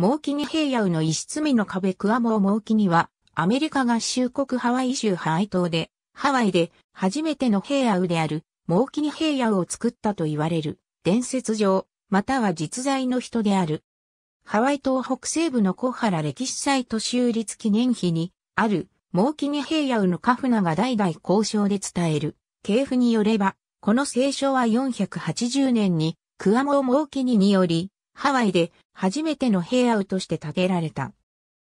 モーキニ平野の一室目の壁クアモーモーキニは、アメリカ合衆国ハワイ州ハワイ島で、ハワイで初めての平野である、モーキニ平野を作ったと言われる、伝説上、または実在の人である。ハワイ島北西部の小原歴史祭都州立記念碑に、ある、モーキニ平野のカフナが代々交渉で伝える、系譜によれば、この聖書は480年に、クアモーモーキニにより、ハワイで初めてのヘアウとして建てられた。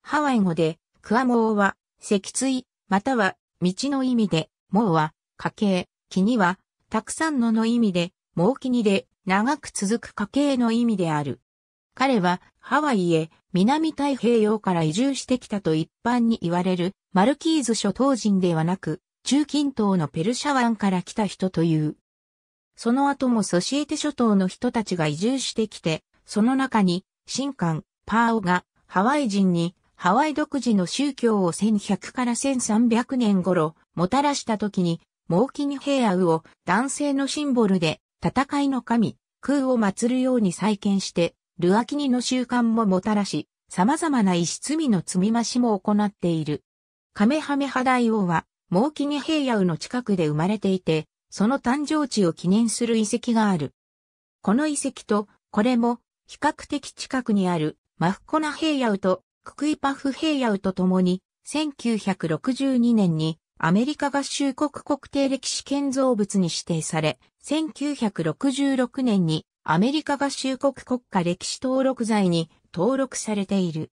ハワイ語で、クアモーは、脊椎、または、道の意味で、モーは、家系、木には、たくさんのの意味で、モーキニで、長く続く家系の意味である。彼は、ハワイへ、南太平洋から移住してきたと一般に言われる、マルキーズ諸島人ではなく、中近東のペルシャ湾から来た人という。その後もソシエテ諸島の人たちが移住してきて、その中に、新官、パーオが、ハワイ人に、ハワイ独自の宗教を1100から1300年頃、もたらした時に、モーキニヘアウを男性のシンボルで、戦いの神、空を祀るように再建して、ルアキニの習慣ももたらし、様々な石積みの積み増しも行っている。カメハメハ大王は、モーキニヘイヤウの近くで生まれていて、その誕生地を記念する遺跡がある。この遺跡と、これも比較的近くにあるマフコナ平野とククイパフ平野と共に、1962年にアメリカ合衆国国定歴史建造物に指定され、1966年にアメリカ合衆国国家歴史登録財に登録されている。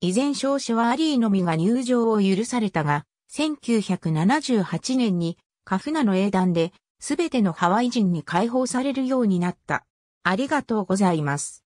依然少子はアリーのみが入場を許されたが、1978年にカフナの英断で、すべてのハワイ人に解放されるようになった。ありがとうございます。